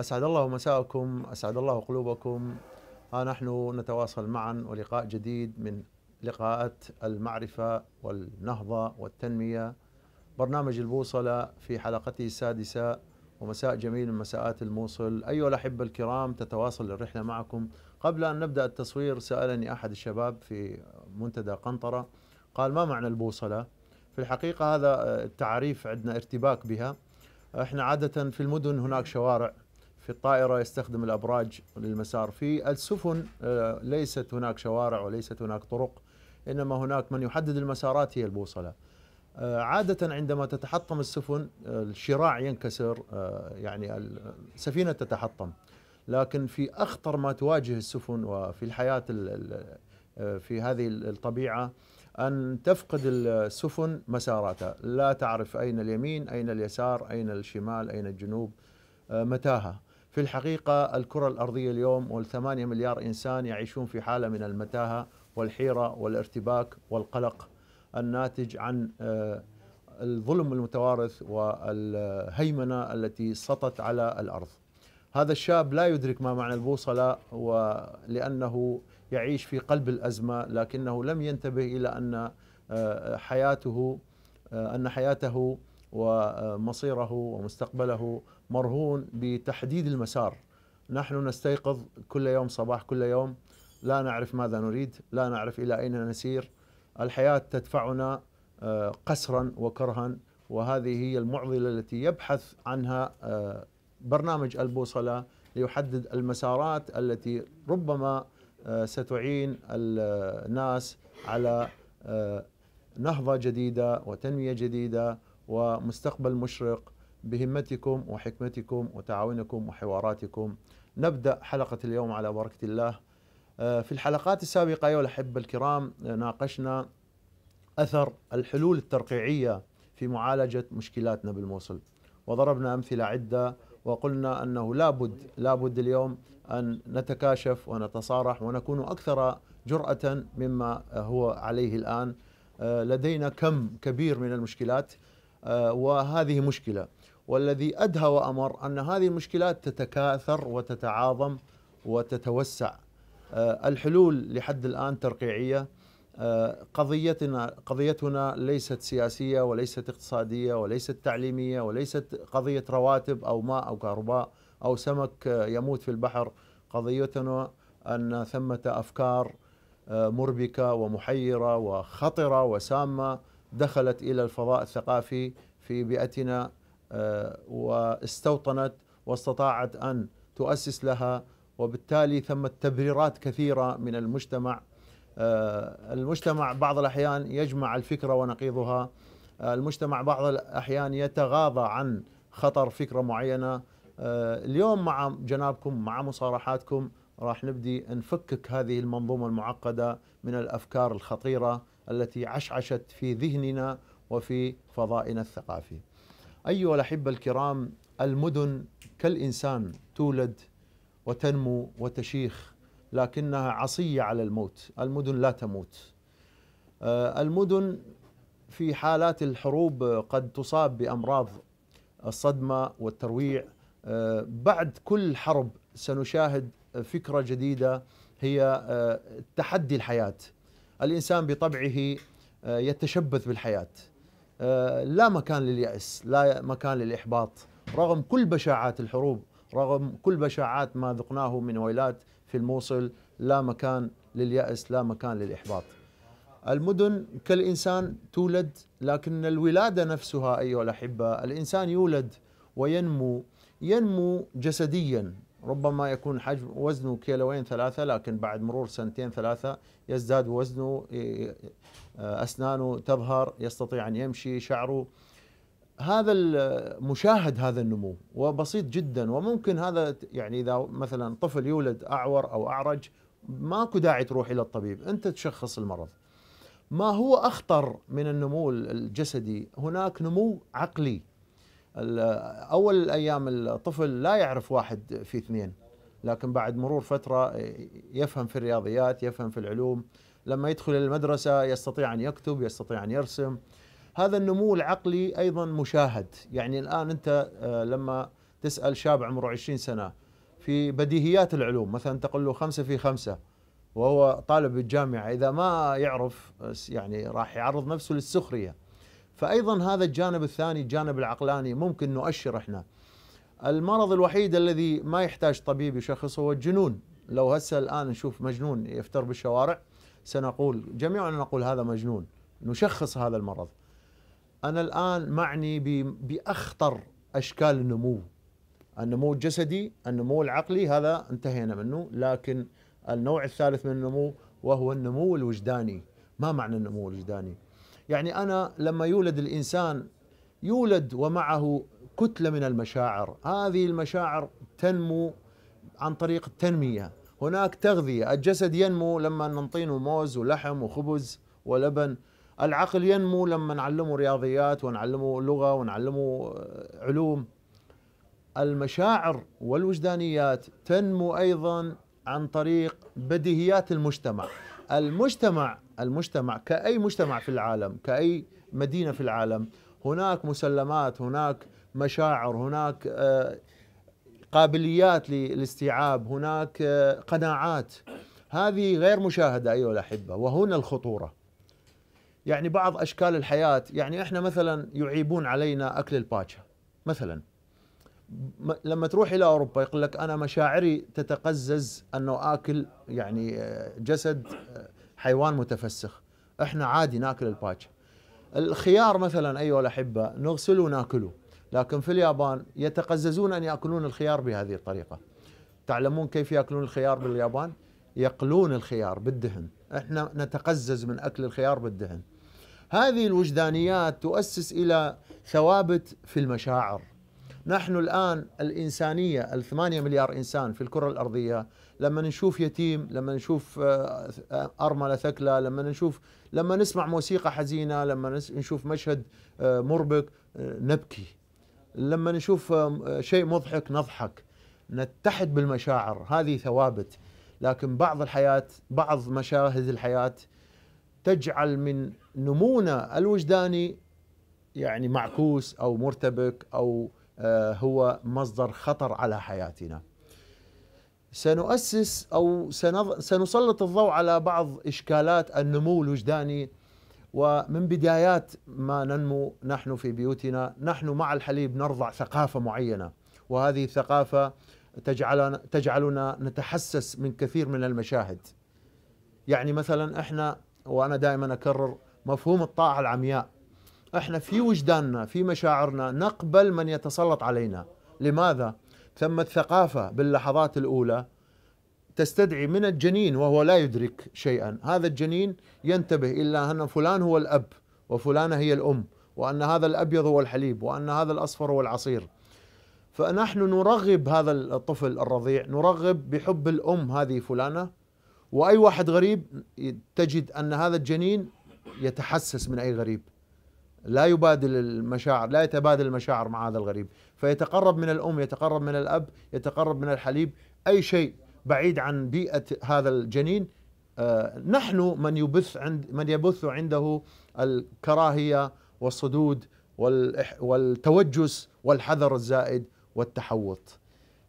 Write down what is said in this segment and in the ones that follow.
أسعد الله مساءكم أسعد الله قلوبكم ها نحن نتواصل معا ولقاء جديد من لقاءات المعرفة والنهضة والتنمية برنامج البوصلة في حلقته السادسة ومساء جميل من مساءات الموصل أيها الأحبة الكرام تتواصل الرحلة معكم قبل أن نبدأ التصوير سألني أحد الشباب في منتدى قنطرة قال ما معنى البوصلة في الحقيقة هذا التعريف عندنا ارتباك بها احنا عادة في المدن هناك شوارع في الطائرة يستخدم الأبراج للمسار في السفن آه، ليست هناك شوارع وليست هناك طرق إنما هناك من يحدد المسارات هي البوصلة آه، عادة عندما تتحطم السفن آه، الشراع ينكسر يعني السفينة تتحطم لكن في أخطر ما تواجه السفن وفي الحياة في هذه الطبيعة أن تفقد السفن مساراتها لا تعرف أين اليمين أين اليسار أين الشمال أين الجنوب متاهة في الحقيقة الكرة الأرضية اليوم والثمانية مليار إنسان يعيشون في حالة من المتاهة والحيرة والارتباك والقلق الناتج عن آه، الظلم المتوارث والهيمنة التي سطت على الأرض هذا الشاب لا يدرك ما معنى البوصلة ولأنه يعيش في قلب الأزمة لكنه لم ينتبه إلى أن آه، حياته آه، أن حياته ومصيره ومستقبله مرهون بتحديد المسار نحن نستيقظ كل يوم صباح كل يوم لا نعرف ماذا نريد لا نعرف إلى أين نسير الحياة تدفعنا آه، قسرا وكرها وهذه هي المعضلة التي يبحث عنها آه، برنامج البوصلة ليحدد المسارات التي ربما آه، ستعين الناس على نهضة جديدة وتنمية جديدة ومستقبل مشرق بهمتكم وحكمتكم وتعاونكم وحواراتكم نبدأ حلقة اليوم على بركة الله آه، في الحلقات السابقة أيها الأحبة الكرام آه، ناقشنا أثر الحلول الترقيعية في معالجة مشكلاتنا بالموصل وضربنا أمثلة عدة وقلنا أنه لابد لابد اليوم أن نتكاشف ونتصارح ونكون أكثر جرأة مما هو عليه الآن آه، لدينا كم كبير من المشكلات آه، وهذه مشكله والذي ادهى وامر ان هذه المشكلات تتكاثر وتتعاظم وتتوسع آه، الحلول لحد الان ترقيعيه آه، قضيتنا قضيتنا ليست سياسيه وليست اقتصاديه وليست تعليميه وليست قضيه رواتب او ماء او كهرباء او سمك يموت في البحر قضيتنا ان ثمه افكار مربكه ومحيره وخطره وسامه دخلت إلى الفضاء الثقافي في بيئتنا آه، واستوطنت واستطاعت أن تؤسس لها وبالتالي ثم تبريرات كثيرة من المجتمع آه، المجتمع بعض الأحيان يجمع الفكرة ونقيضها آه، المجتمع بعض الأحيان يتغاضى عن خطر فكرة معينة اليوم مع جنابكم مع مصارحاتكم راح نبدي نفكك هذه المنظومة المعقدة من الأفكار الخطيرة التي عشعشت في ذهننا وفي فضائنا الثقافي. ايها الاحبه الكرام المدن كالانسان تولد وتنمو وتشيخ لكنها عصيه على الموت، المدن لا تموت. آه، المدن في حالات الحروب قد تصاب بامراض الصدمه والترويع آه، بعد كل حرب سنشاهد فكره جديده هي آه، تحدي الحياه الإنسان بطبعه آه، يتشبث بالحياة آه، لا مكان لليأس لا مكان للإحباط رغم كل بشاعات الحروب رغم كل بشاعات ما ذقناه من ويلات في الموصل لا مكان لليأس لا مكان للإحباط المدن كالإنسان تولد لكن الولادة نفسها أيها الأحبة الإنسان يولد وينمو ينمو جسديا ربما يكون حجم وزنه كيلوين ثلاثة لكن بعد مرور سنتين ثلاثة يزداد وزنه آه، أسنانه تظهر يستطيع أن يمشي شعره هذا مشاهد هذا النمو وبسيط جدا وممكن هذا يعني إذا مثلا طفل يولد أعور أو أعرج ماكو داعي تروح إلى الطبيب أنت تشخص المرض ما هو أخطر من النمو الجسدي هناك نمو عقلي اول ايام الطفل لا يعرف واحد في اثنين لكن بعد مرور فتره يفهم في الرياضيات يفهم في العلوم لما يدخل المدرسه يستطيع ان يكتب يستطيع ان يرسم هذا النمو العقلي ايضا مشاهد يعني الان انت آه، لما تسال شاب عمره 20 سنه في بديهيات العلوم مثلا تقول له خمسة في خمسة وهو طالب الجامعة إذا ما يعرف آه، يعني راح يعرض نفسه للسخرية فأيضا هذا الجانب الثاني الجانب العقلاني ممكن نؤشر احنا المرض الوحيد الذي ما يحتاج طبيب يشخصه هو الجنون لو هسه الآن نشوف مجنون يفتر بالشوارع سنقول جميعنا نقول هذا مجنون نشخص هذا المرض أنا الآن معني بأخطر أشكال النمو النمو الجسدي النمو العقلي هذا انتهينا منه لكن النوع الثالث من النمو وهو النمو الوجداني ما معنى النمو الوجداني يعني أنا لما يولد الإنسان يولد ومعه كتلة من المشاعر هذه المشاعر تنمو عن طريق التنمية هناك تغذية الجسد ينمو لما ننطينه موز ولحم وخبز ولبن العقل ينمو لما نعلمه رياضيات ونعلمه لغة ونعلمه آه، علوم المشاعر والوجدانيات تنمو أيضا عن طريق بديهيات المجتمع المجتمع المجتمع كأي مجتمع في العالم كأي مدينة في العالم هناك مسلمات هناك مشاعر هناك آه، قابليات للاستيعاب هناك آه، قناعات هذه غير مشاهدة أيها الأحبة وهنا الخطورة يعني بعض أشكال الحياة يعني إحنا مثلا يعيبون علينا أكل الباتشا مثلا لما تروح إلى أوروبا يقول لك أنا مشاعري تتقزز أنه آكل يعني آه، جسد حيوان متفسخ احنا عادي ناكل الباجة الخيار مثلا ايها الاحبه نغسله وناكله لكن في اليابان يتقززون ان ياكلون الخيار بهذه الطريقه تعلمون كيف ياكلون الخيار باليابان يقلون الخيار بالدهن احنا نتقزز من اكل الخيار بالدهن هذه الوجدانيات تؤسس الى ثوابت في المشاعر نحن الآن الإنسانية الثمانية مليار إنسان في الكرة الأرضية لما نشوف يتيم لما نشوف آه، أرملة ثكلى لما نشوف لما نسمع موسيقى حزينة لما نشوف مشهد آه، مربك آه، نبكي لما نشوف شيء مضحك نضحك نتحد بالمشاعر هذه ثوابت لكن بعض الحياة بعض مشاهد الحياة تجعل من نمونا الوجداني يعني معكوس أو مرتبك أو آه، هو مصدر خطر على حياتنا سنؤسس أو سنسلط الضوء على بعض إشكالات النمو الوجداني ومن بدايات ما ننمو نحن في بيوتنا نحن مع الحليب نرضع ثقافة معينة وهذه الثقافة تجعلنا, تجعلنا نتحسس من كثير من المشاهد يعني مثلا احنا وانا دائما اكرر مفهوم الطاعة العمياء احنا في وجداننا في مشاعرنا نقبل من يتسلط علينا لماذا ثم الثقافه باللحظات الاولى تستدعي من الجنين وهو لا يدرك شيئا هذا الجنين ينتبه إلا أن فلان هو الأب وفلانة هي الأم وأن هذا الأبيض هو الحليب وأن هذا الأصفر هو العصير فنحن نرغب هذا الطفل الرضيع نرغب بحب الأم هذه فلانة وأي واحد غريب تجد أن هذا الجنين يتحسس من أي غريب لا يبادل المشاعر لا يتبادل المشاعر مع هذا الغريب فيتقرب من الأم يتقرب من الأب يتقرب من الحليب أي شيء بعيد عن بيئة هذا الجنين آه، نحن من يبث عند من يبث عنده الكراهية والصدود والتوجس والحذر الزائد والتحوط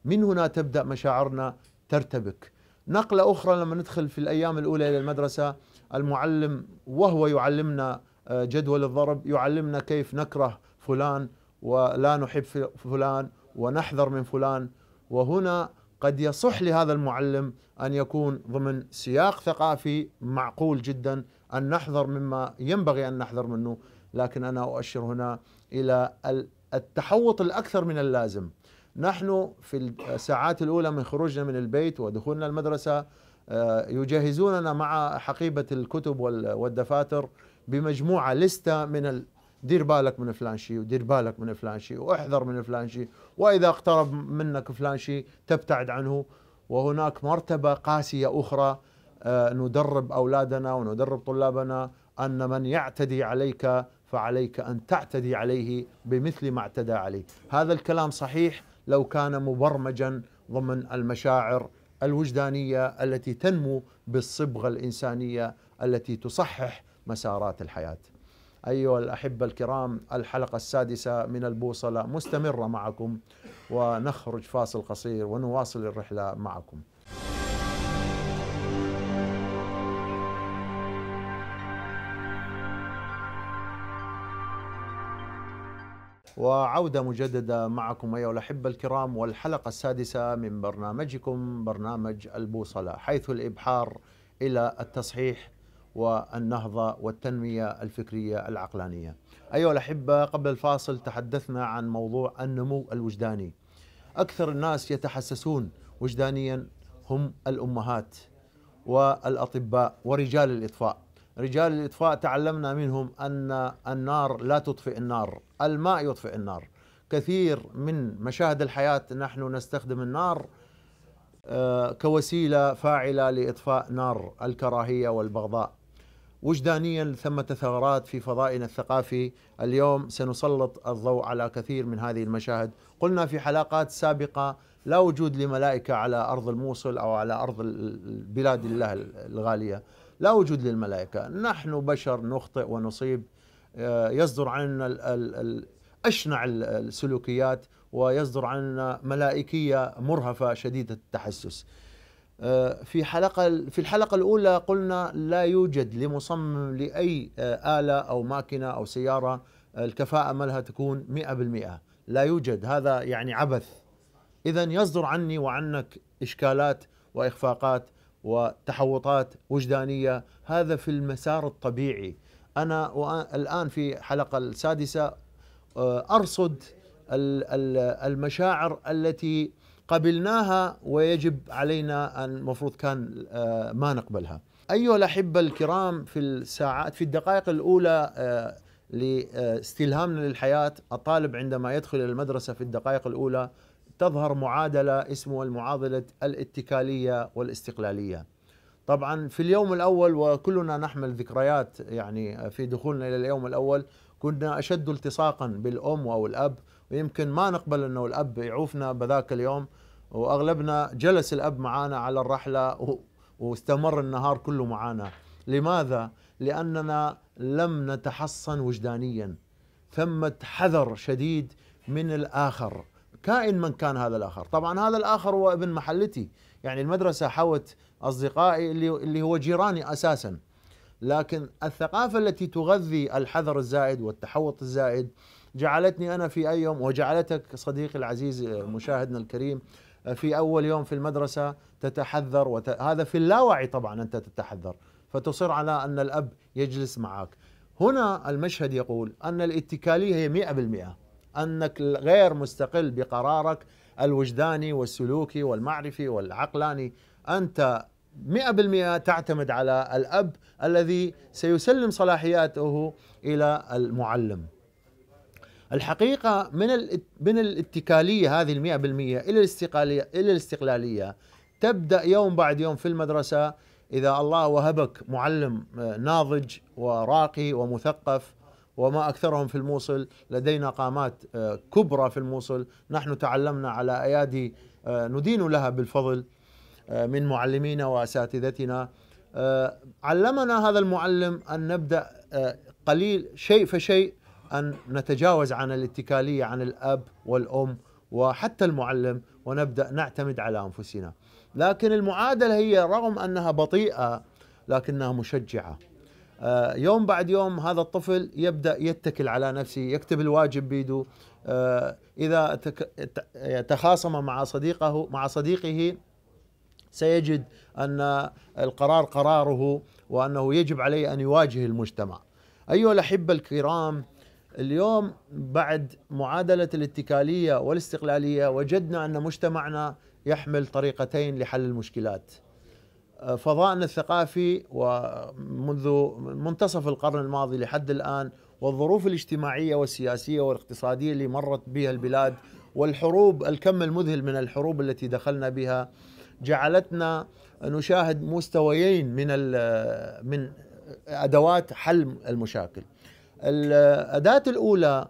من هنا تبدأ مشاعرنا ترتبك نقلة أخرى لما ندخل في الأيام الأولى إلى المدرسة المعلم وهو يعلمنا آه، جدول الضرب يعلمنا كيف نكره فلان ولا نحب فلان ونحذر من فلان وهنا قد يصح لهذا المعلم ان يكون ضمن سياق ثقافي معقول جدا ان نحذر مما ينبغي ان نحذر منه، لكن انا اؤشر هنا الى التحوط الاكثر من اللازم. نحن في الساعات الاولى من خروجنا من البيت ودخولنا المدرسه آه، يجهزوننا مع حقيبه الكتب والدفاتر بمجموعه لسته من ال... دير بالك من فلان شيء ودير بالك من فلان شيء واحذر من فلان شيء واذا اقترب منك فلان شيء تبتعد عنه وهناك مرتبه قاسيه اخرى آه، ندرب اولادنا وندرب طلابنا ان من يعتدي عليك فعليك ان تعتدي عليه بمثل ما اعتدى عليه، هذا الكلام صحيح لو كان مبرمجا ضمن المشاعر الوجدانيه التي تنمو بالصبغه الانسانيه التي تصحح مسارات الحياه. ايها الاحبه الكرام الحلقه السادسه من البوصله مستمره معكم ونخرج فاصل قصير ونواصل الرحله معكم. وعودة مجددة معكم أيها الأحبة الكرام والحلقة السادسة من برنامجكم برنامج البوصلة حيث الإبحار إلى التصحيح والنهضة والتنمية الفكرية العقلانية أيها الأحبة قبل الفاصل تحدثنا عن موضوع النمو الوجداني أكثر الناس يتحسسون وجدانيا هم الأمهات والأطباء ورجال الإطفاء رجال الإطفاء تعلمنا منهم أن النار لا تطفئ النار الماء يطفئ النار كثير من مشاهد الحياة نحن نستخدم النار آه، كوسيله فاعله لاطفاء نار الكراهيه والبغضاء وجدانيا ثمة ثغرات في فضائنا الثقافي اليوم سنسلط الضوء على كثير من هذه المشاهد قلنا في حلقات سابقة لا وجود لملائكة على أرض الموصل أو على أرض بلاد الله الغالية لا وجود للملائكة نحن بشر نخطئ ونصيب آه، يصدر عنا أشنع السلوكيات ويصدر عنا ملائكية مرهفة شديدة التحسس آه، في حلقة في الحلقة الأولى قلنا لا يوجد لمصمم لأي آه، آلة أو ماكينة أو سيارة آه، الكفاءة مالها تكون 100% لا يوجد هذا يعني عبث إذا يصدر عني وعنك إشكالات وإخفاقات وتحوطات وجدانية هذا في المسار الطبيعي أنا الآن في حلقة السادسة أرصد المشاعر التي قبلناها ويجب علينا أن المفروض كان آه، ما نقبلها أيها الأحبة الكرام في الساعات في الدقائق الأولى آه، لاستلهامنا للحياة الطالب عندما يدخل المدرسة في الدقائق الأولى تظهر معادلة اسمها المعادلة الاتكالية والاستقلالية طبعا في اليوم الأول وكلنا نحمل ذكريات يعني آه، في دخولنا إلى اليوم الأول كنا أشد التصاقا بالأم أو الأب ويمكن ما نقبل أنه الأب يعوفنا بذاك اليوم واغلبنا جلس الاب معنا على الرحله واستمر النهار كله معنا لماذا لاننا لم نتحصن وجدانيا ثمة حذر شديد من الآخر كائن من كان هذا الآخر طبعا هذا الآخر هو ابن محلتي يعني المدرسة حوت أصدقائي اللي, اللي هو جيراني أساسا لكن الثقافة التي تغذي الحذر الزائد والتحوط الزائد جعلتني أنا في أي يوم وجعلتك صديقي العزيز مشاهدنا الكريم في اول يوم في المدرسه تتحذر وت... هذا في اللاوعي طبعا انت تتحذر فتصر على ان الاب يجلس معك هنا المشهد يقول ان الاتكاليه هي 100% انك غير مستقل بقرارك الوجداني والسلوكي والمعرفي والعقلاني انت 100% تعتمد على الاب الذي سيسلم صلاحياته الى المعلم الحقيقة من من الاتكالية هذه المئة بالمئة إلى الاستقلالية إلى الاستقلالية تبدأ يوم بعد يوم في المدرسة إذا الله وهبك معلم آه، ناضج وراقي ومثقف وما أكثرهم في الموصل لدينا قامات آه، كبرى في الموصل نحن تعلمنا على أيادي آه، ندين لها بالفضل من معلمينا وأساتذتنا علمنا هذا المعلم أن نبدأ قليل شيء فشيء أن نتجاوز عن الاتكالية عن الأب والأم وحتى المعلم ونبدأ نعتمد على أنفسنا لكن المعادلة هي رغم أنها بطيئة لكنها مشجعة آه، يوم بعد يوم هذا الطفل يبدأ يتكل على نفسه يكتب الواجب بيده آه، إذا يعني تخاصم مع صديقه مع صديقه سيجد أن القرار قراره وأنه يجب عليه أن يواجه المجتمع أيها الأحبة الكرام اليوم بعد معادلة الاتكالية والاستقلالية وجدنا أن مجتمعنا يحمل طريقتين لحل المشكلات آه، فضاءنا الثقافي ومنذ منتصف القرن الماضي لحد الآن والظروف الاجتماعية والسياسية والاقتصادية اللي مرت بها البلاد والحروب الكم المذهل من الحروب التي دخلنا بها جعلتنا نشاهد مستويين من من ادوات حل المشاكل الأداة الأولى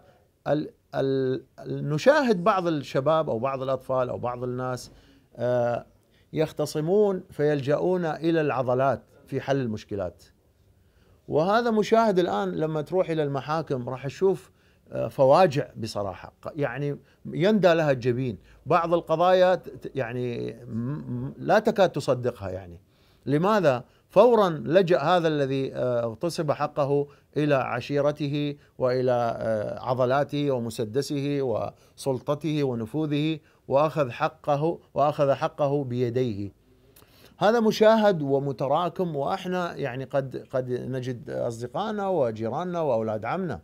الـ الـ نشاهد بعض الشباب أو بعض الأطفال أو بعض الناس آه، يختصمون فيلجؤون إلى العضلات في حل المشكلات وهذا مشاهد الآن لما تروح إلى المحاكم راح تشوف آه، فواجع بصراحه يعني يندى لها الجبين بعض القضايا يعني لا تكاد تصدقها يعني لماذا فورا لجأ هذا الذي آه، اغتصب حقه إلى عشيرته وإلى آه، عضلاته ومسدسه وسلطته ونفوذه وأخذ حقه وأخذ حقه بيديه هذا مشاهد ومتراكم واحنا يعني قد قد نجد اصدقائنا وجيراننا واولاد عمنا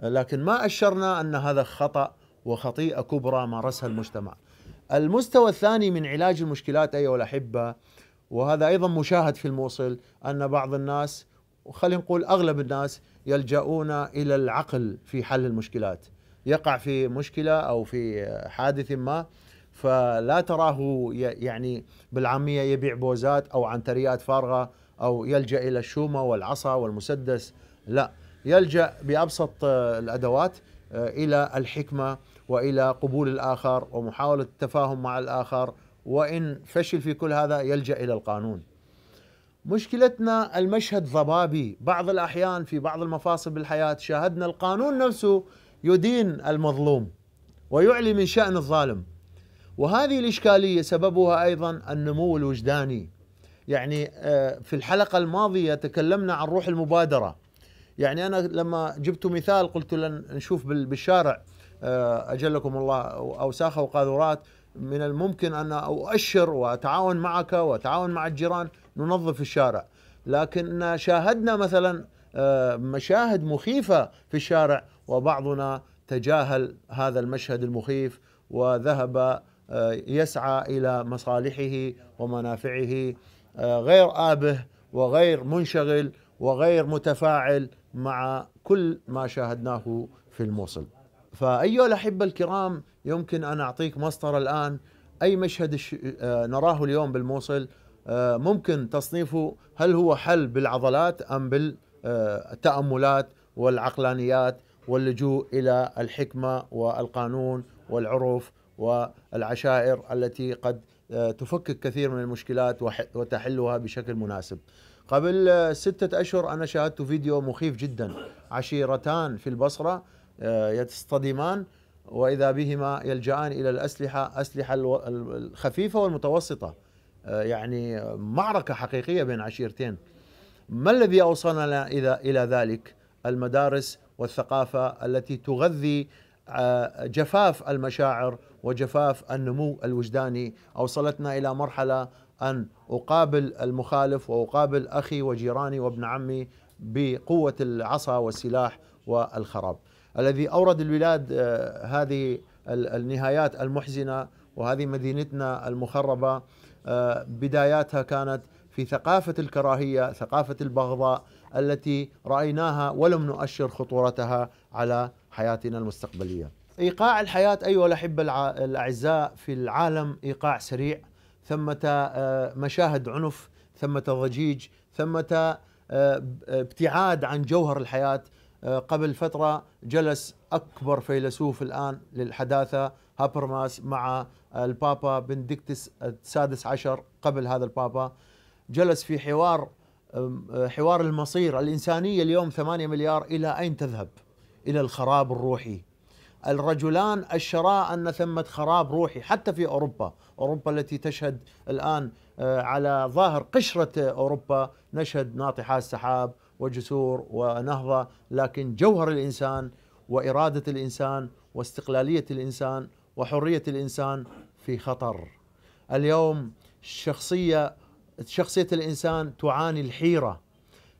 لكن ما اشرنا ان هذا خطا وخطيئه كبرى مارسها المجتمع. المستوى الثاني من علاج المشكلات ايها الاحبه وهذا أيضا مشاهد في الموصل أن بعض الناس وخلينا نقول أغلب الناس يلجؤون إلى العقل في حل المشكلات يقع في مشكلة أو في حادث ما فلا تراه يعني بالعامية يبيع بوزات أو عنتريات فارغة أو يلجأ إلى الشومة والعصا والمسدس لا يلجأ بأبسط الأدوات آه، إلى الحكمة والى قبول الاخر ومحاوله التفاهم مع الاخر وإن فشل في كل هذا يلجأ إلى القانون مشكلتنا المشهد ضبابي بعض الأحيان في بعض المفاصل بالحياة شاهدنا القانون نفسه يدين المظلوم ويعلي من شأن الظالم وهذه الإشكالية سببها أيضا النمو الوجداني يعني آه، في الحلقة الماضية تكلمنا عن روح المبادرة يعني أنا لما جبت مثال قلت لن نشوف بالشارع آه، أجلكم الله أوساخ وقاذورات من الممكن أن أؤشر وأتعاون معك وأتعاون مع الجيران ننظف الشارع لكن شاهدنا مثلا آه، مشاهد مخيفة في الشارع وبعضنا تجاهل هذا المشهد المخيف وذهب آه، يسعى إلى مصالحه ومنافعه آه، غير آبه وغير منشغل وغير متفاعل مع كل ما شاهدناه في الموصل فأيها الأحبة الكرام يمكن أن أعطيك مصدر الآن أي مشهد آه، نراه اليوم بالموصل آه، ممكن تصنيفه هل هو حل بالعضلات أم بالتأملات والعقلانيات واللجوء إلى الحكمة والقانون والعرف والعشائر التي قد آه، تفكك كثير من المشكلات وتحلها بشكل مناسب قبل ستة أشهر أنا شاهدت فيديو مخيف جدا عشيرتان في البصرة آه، يصطدمان واذا بهما يلجان الى الاسلحه اسلحه الخفيفه والمتوسطه آه، يعني معركه حقيقيه بين عشيرتين ما الذي اوصلنا اذا الى ذلك المدارس والثقافه التي تغذي آه، جفاف المشاعر وجفاف النمو الوجداني اوصلتنا الى مرحله ان اقابل المخالف واقابل اخي وجيراني وابن عمي بقوه العصا والسلاح والخراب الذي اورد البلاد آه، هذه النهايات المحزنه وهذه مدينتنا المخربه آه، بداياتها كانت في ثقافه الكراهيه، ثقافه البغضاء التي رايناها ولم نؤشر خطورتها على حياتنا المستقبليه. ايقاع الحياه ايها الاحبه الاعزاء في العالم ايقاع سريع، ثمه آه، مشاهد عنف، ثمه ضجيج، ثمه ابتعاد عن جوهر الحياه آه، قبل فترة جلس أكبر فيلسوف الآن للحداثة هابرماس مع البابا بندكتس السادس عشر قبل هذا البابا جلس في حوار آه، حوار المصير الإنسانية اليوم ثمانية مليار إلى أين تذهب إلى الخراب الروحي الرجلان أشرا أن ثمة خراب روحي حتى في أوروبا أوروبا التي تشهد الآن آه، على ظاهر قشرة أوروبا نشهد ناطحات سحاب وجسور ونهضة لكن جوهر الإنسان وإرادة الإنسان واستقلالية الإنسان وحرية الإنسان في خطر اليوم شخصية, شخصية الإنسان تعاني الحيرة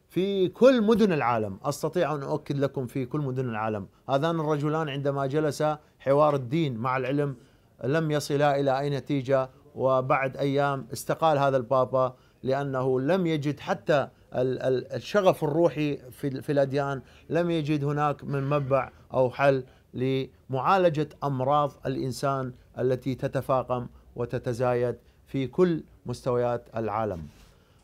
في كل مدن العالم أستطيع أن أؤكد لكم في كل مدن العالم هذان الرجلان عندما جلسا حوار الدين مع العلم لم يصلا إلى أي نتيجة وبعد أيام استقال هذا البابا لأنه لم يجد حتى الشغف الروحي في, في الأديان لم يجد هناك من منبع أو حل لمعالجة أمراض الإنسان التي تتفاقم وتتزايد في كل مستويات العالم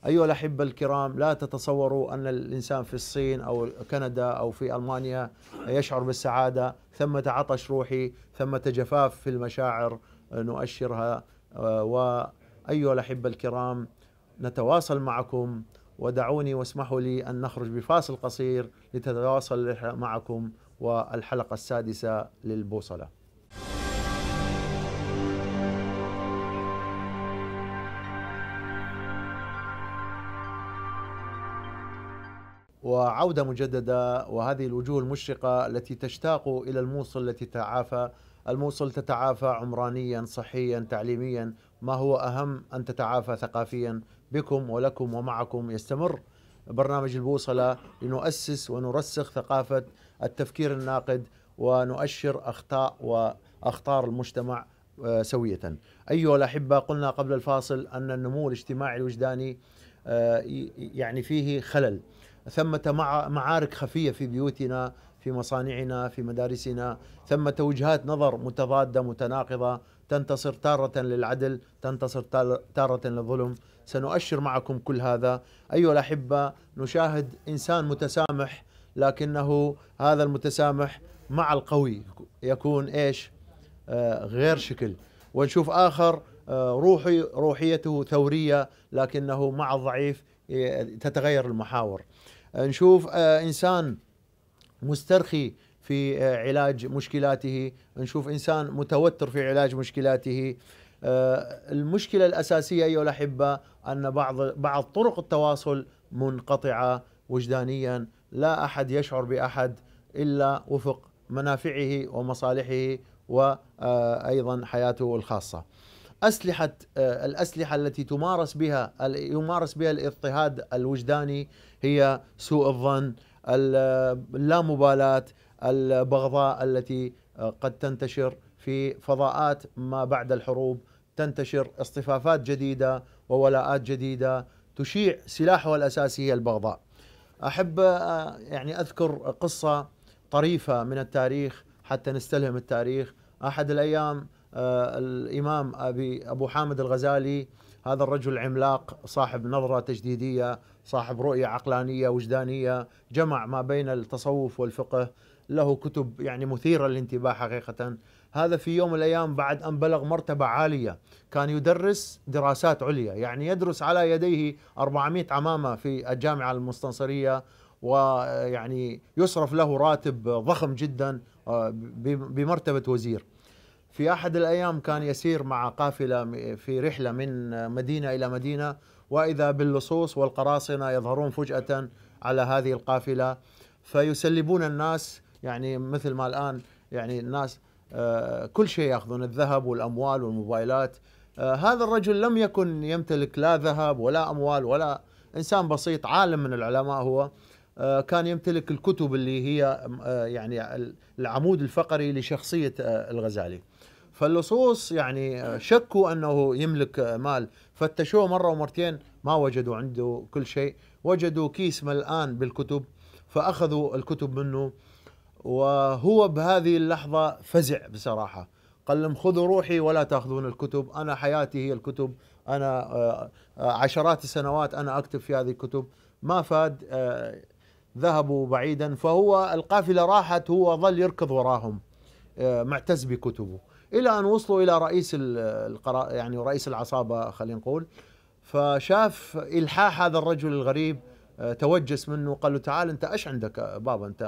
أيها الأحبة الكرام لا تتصوروا أن الإنسان في الصين أو كندا أو في ألمانيا يشعر بالسعادة ثمة عطش روحي ثمة جفاف في المشاعر نؤشرها آه، وأيها الأحبة الكرام نتواصل معكم ودعوني واسمحوا لي أن نخرج بفاصل قصير لتتواصل معكم والحلقة السادسة للبوصلة وعودة مجددة وهذه الوجوه المشرقة التي تشتاق إلى الموصل التي تعافى الموصل تتعافى عمرانيا صحيا تعليميا ما هو أهم أن تتعافى ثقافيا بكم ولكم ومعكم يستمر برنامج البوصلة لنؤسس ونرسخ ثقافة التفكير الناقد ونؤشر أخطاء وأخطار المجتمع آه، سوية أيها الأحبة قلنا قبل الفاصل أن النمو الاجتماعي الوجداني آه، يعني فيه خلل ثمة معارك خفية في بيوتنا في مصانعنا في مدارسنا ثمة وجهات نظر متضادة متناقضة تنتصر تارة للعدل تنتصر تارة للظلم سنؤشر معكم كل هذا أيها الأحبة نشاهد إنسان متسامح لكنه هذا المتسامح مع القوي يكون إيش آه، غير شكل ونشوف آخر آه، روحي روحيته ثورية لكنه مع الضعيف آه، تتغير المحاور نشوف إنسان مسترخي في آه، علاج مشكلاته نشوف إنسان متوتر في علاج مشكلاته آه، المشكلة الأساسية أيها الأحبة أن بعض بعض طرق التواصل منقطعة وجدانيا لا أحد يشعر بأحد إلا وفق منافعه ومصالحه وأيضا آه، حياته الخاصة أسلحة الأسلحة التي تمارس بها يمارس بها الاضطهاد الوجداني هي سوء الظن اللامبالاه البغضاء التي آه، قد تنتشر في فضاءات ما بعد الحروب تنتشر اصطفافات جديده وولاءات جديده تشيع سلاحها الاساسي هي البغضاء. احب آه، يعني اذكر قصه طريفه من التاريخ حتى نستلهم التاريخ، احد الايام آه، الامام ابي ابو حامد الغزالي هذا الرجل العملاق صاحب نظره تجديديه صاحب رؤية عقلانية وجدانية جمع ما بين التصوف والفقه له كتب يعني مثيرة للانتباه حقيقة هذا في يوم من الأيام بعد أن بلغ مرتبة عالية كان يدرس دراسات عليا يعني يدرس على يديه 400 عمامة في الجامعة المستنصرية ويعني يصرف له راتب ضخم جدا آه، بمرتبة وزير في أحد الأيام كان يسير مع قافلة في رحلة من مدينة إلى مدينة واذا باللصوص والقراصنه يظهرون فجاه على هذه القافله فيسلبون الناس يعني مثل ما الان يعني الناس آه، كل شيء ياخذون الذهب والاموال والموبايلات آه، هذا الرجل لم يكن يمتلك لا ذهب ولا اموال ولا انسان بسيط عالم من العلماء هو آه، كان يمتلك الكتب اللي هي يعني العمود الفقري لشخصيه الغزالي فاللصوص يعني شكوا انه يملك مال فتشوه مرة ومرتين ما وجدوا عنده كل شيء وجدوا كيس ملآن بالكتب فأخذوا الكتب منه وهو بهذه اللحظة فزع بصراحة قال لهم خذوا روحي ولا تأخذون الكتب أنا حياتي هي الكتب أنا آه، عشرات السنوات أنا أكتب في هذه الكتب ما فاد آه، ذهبوا بعيدا فهو القافلة راحت هو ظل يركض وراهم آه، معتز بكتبه الى ان وصلوا الى رئيس القرا يعني رئيس العصابه خلينا نقول فشاف الحاح هذا الرجل الغريب آه، توجس منه وقال له تعال انت ايش عندك آه، بابا انت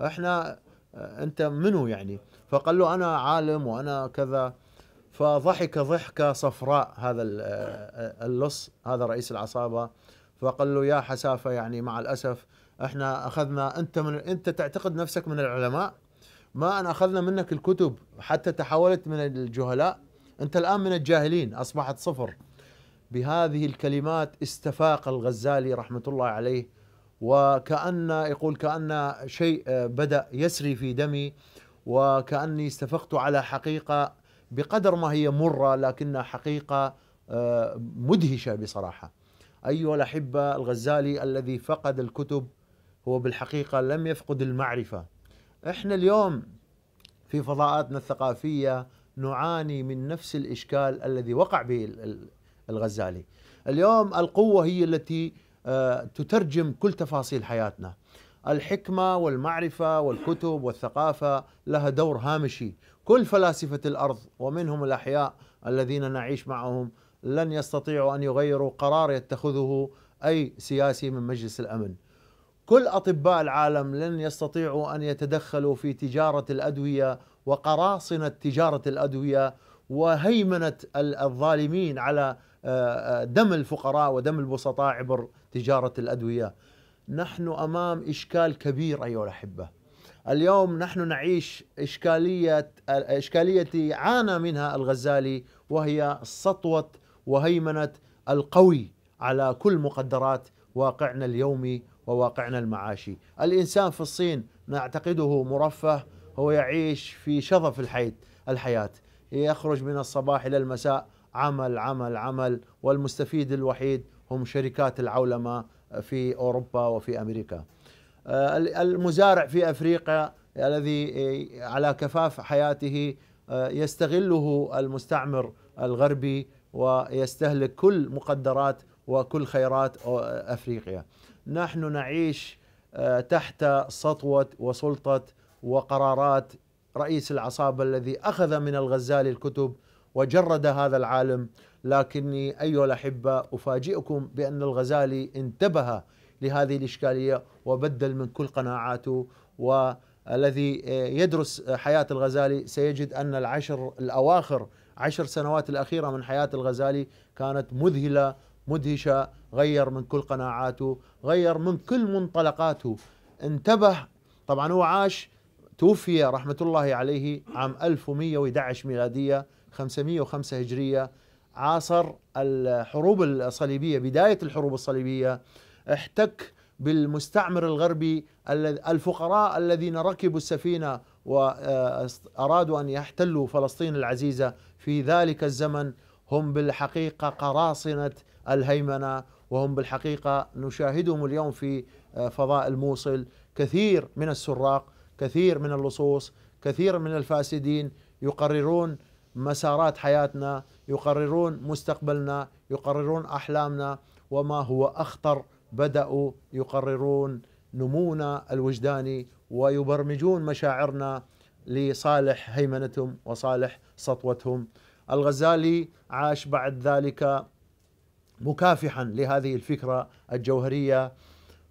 آه، احنا انت منو يعني فقال له انا عالم وانا كذا فضحك ضحكه صفراء هذا اللص هذا رئيس العصابه فقال له يا حسافه يعني مع الاسف احنا اخذنا انت من انت تعتقد نفسك من العلماء ما أن أخذنا منك الكتب حتى تحولت من الجهلاء أنت الآن من الجاهلين أصبحت صفر بهذه الكلمات استفاق الغزالي رحمة الله عليه وكأن يقول كأن شيء آه، بدأ يسري في دمي وكأني استفقت على حقيقة بقدر ما هي مرة لكنها حقيقة آه، مدهشة بصراحة أيها الأحبة الغزالي الذي فقد الكتب هو بالحقيقة لم يفقد المعرفة احنا اليوم في فضاءاتنا الثقافيه نعاني من نفس الاشكال الذي وقع به الغزالي. اليوم القوه هي التي آه، تترجم كل تفاصيل حياتنا. الحكمه والمعرفه والكتب والثقافه لها دور هامشي، كل فلاسفه الارض ومنهم الاحياء الذين نعيش معهم لن يستطيعوا ان يغيروا قرار يتخذه اي سياسي من مجلس الامن. كل اطباء العالم لن يستطيعوا ان يتدخلوا في تجاره الادويه وقراصنه تجاره الادويه وهيمنه الظالمين على آه، آه، دم الفقراء ودم البسطاء عبر تجاره الادويه. نحن امام اشكال كبير ايها الاحبه. اليوم نحن نعيش اشكاليه اشكاليه عانى منها الغزالي وهي سطوه وهيمنه القوي على كل مقدرات واقعنا اليومي وواقعنا المعاشي الإنسان في الصين نعتقده مرفه هو يعيش في شظف الحياة الحياة يخرج من الصباح إلى المساء عمل عمل عمل والمستفيد الوحيد هم شركات العولمة في أوروبا وفي أمريكا آه، المزارع في أفريقيا الذي آه، على كفاف حياته آه، يستغله المستعمر الغربي ويستهلك كل مقدرات وكل خيرات افريقيا نحن نعيش آه، تحت سطوة وسلطة وقرارات رئيس العصابة الذي أخذ من الغزالي الكتب وجرد هذا العالم لكني أيها الأحبة أفاجئكم بأن الغزالي انتبه لهذه الإشكالية وبدل من كل قناعاته والذي آه، يدرس حياة الغزالي سيجد أن العشر الأواخر عشر سنوات الأخيرة من حياة الغزالي كانت مذهلة مدهشة غير من كل قناعاته غير من كل منطلقاته انتبه طبعا هو عاش توفي رحمة الله عليه عام 1111 ميلادية 505 هجرية عاصر الحروب الصليبية بداية الحروب الصليبية احتك بالمستعمر الغربي الفقراء الذين ركبوا السفينة وأرادوا آه، أن يحتلوا فلسطين العزيزة في ذلك الزمن هم بالحقيقة قراصنة الهيمنه وهم بالحقيقه نشاهدهم اليوم في آه، فضاء الموصل كثير من السراق كثير من اللصوص كثير من الفاسدين يقررون مسارات حياتنا يقررون مستقبلنا يقررون احلامنا وما هو اخطر بداوا يقررون نمونا الوجداني ويبرمجون مشاعرنا لصالح هيمنتهم وصالح سطوتهم الغزالي عاش بعد ذلك مكافحا لهذه الفكرة الجوهرية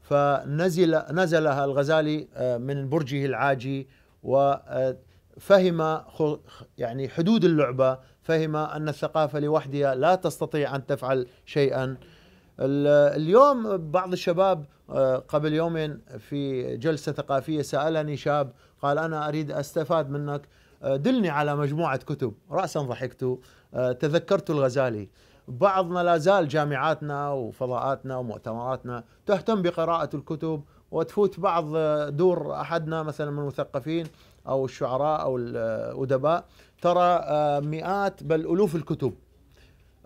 فنزل نزلها الغزالي آه، من برجه العاجي وفهم آه، يعني حدود اللعبة فهم أن الثقافة لوحدها لا تستطيع أن تفعل شيئا اليوم بعض الشباب آه، قبل يومين في جلسة ثقافية سألني شاب قال أنا أريد أستفاد منك دلني على مجموعة كتب رأسا ضحكت تذكرت الغزالي بعضنا لا زال جامعاتنا وفضاءاتنا ومؤتمراتنا تهتم بقراءة الكتب وتفوت بعض دور أحدنا مثلا من المثقفين أو الشعراء أو الأدباء ترى آه، مئات بل ألوف الكتب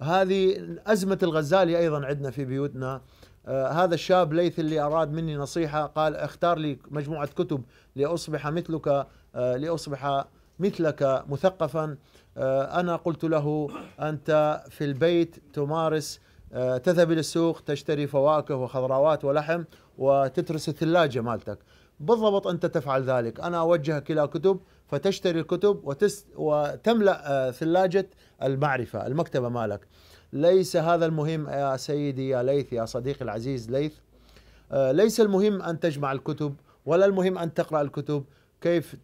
هذه أزمة الغزالي أيضا عندنا في بيوتنا آه، هذا الشاب ليث اللي أراد مني نصيحة قال اختار لي مجموعة كتب لأصبح مثلك آه، لأصبح مثلك مثقفا آه، أنا قلت له أنت في البيت تمارس آه، تذهب إلى السوق تشتري فواكه وخضروات ولحم وتترس الثلاجة مالتك بالضبط أنت تفعل ذلك أنا أوجهك إلى كتب فتشتري الكتب وتملأ آه، ثلاجة المعرفة المكتبة مالك ليس هذا المهم يا سيدي يا ليث يا صديقي العزيز ليث ليس المهم أن تجمع الكتب ولا المهم أن تقرأ الكتب كيف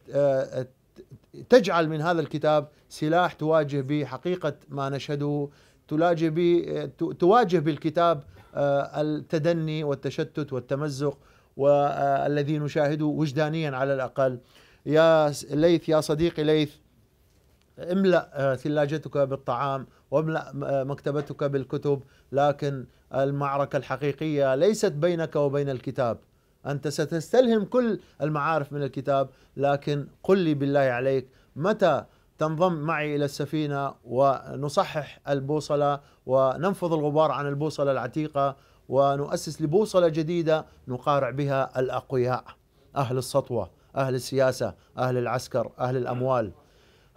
تجعل من هذا الكتاب سلاح تواجه به حقيقة ما نشهده تلاجه به تواجه بالكتاب آه، التدني والتشتت والتمزق والذي نشاهده وجدانيا على الأقل يا ليث يا صديقي ليث املأ آه، ثلاجتك بالطعام واملأ آه، مكتبتك بالكتب لكن المعركة الحقيقية ليست بينك وبين الكتاب أنت ستستلهم كل المعارف من الكتاب لكن قل لي بالله عليك متى تنضم معي إلى السفينة ونصحح البوصلة وننفض الغبار عن البوصلة العتيقة ونؤسس لبوصلة جديدة نقارع بها الأقوياء أهل السطوة أهل السياسة أهل العسكر أهل الأموال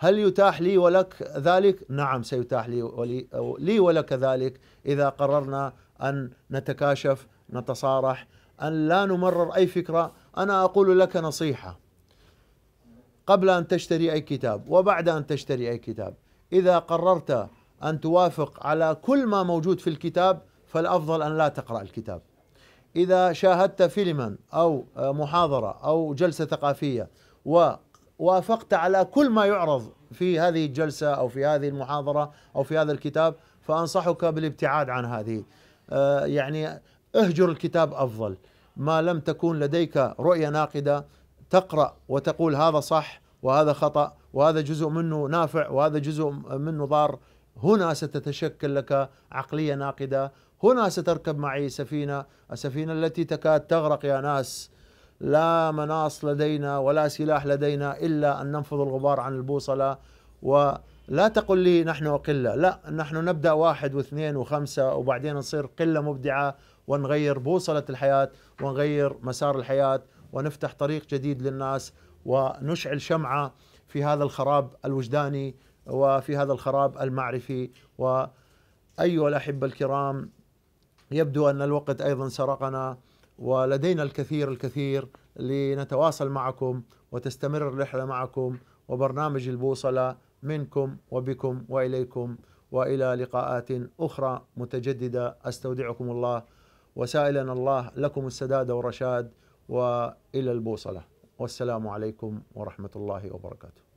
هل يتاح لي ولك ذلك؟ نعم سيتاح لي, ولي لي ولك ذلك إذا قررنا أن نتكاشف نتصارح أن لا نمرر أي فكرة أنا أقول لك نصيحة قبل أن تشتري أي كتاب وبعد أن تشتري أي كتاب إذا قررت أن توافق على كل ما موجود في الكتاب فالأفضل أن لا تقرأ الكتاب إذا شاهدت فيلما أو محاضرة أو جلسة ثقافية ووافقت على كل ما يعرض في هذه الجلسة أو في هذه المحاضرة أو في هذا الكتاب فأنصحك بالابتعاد عن هذه آه، يعني اهجر الكتاب افضل ما لم تكون لديك رؤيه ناقده تقرا وتقول هذا صح وهذا خطا وهذا جزء منه نافع وهذا جزء منه ضار هنا ستتشكل لك عقليه ناقده هنا ستركب معي سفينه السفينه التي تكاد تغرق يا ناس لا مناص لدينا ولا سلاح لدينا الا ان ننفض الغبار عن البوصله ولا تقل لي نحن قله لا نحن نبدا واحد واثنين وخمسه وبعدين نصير قله مبدعه ونغير بوصلة الحياة ونغير مسار الحياة ونفتح طريق جديد للناس ونشعل شمعة في هذا الخراب الوجداني وفي هذا الخراب المعرفي وأيها الأحبة الكرام يبدو أن الوقت أيضا سرقنا ولدينا الكثير الكثير لنتواصل معكم وتستمر الرحلة معكم وبرنامج البوصلة منكم وبكم وإليكم وإلى لقاءات أخرى متجددة أستودعكم الله وسائلنا الله لكم السداد والرشاد والى البوصله والسلام عليكم ورحمه الله وبركاته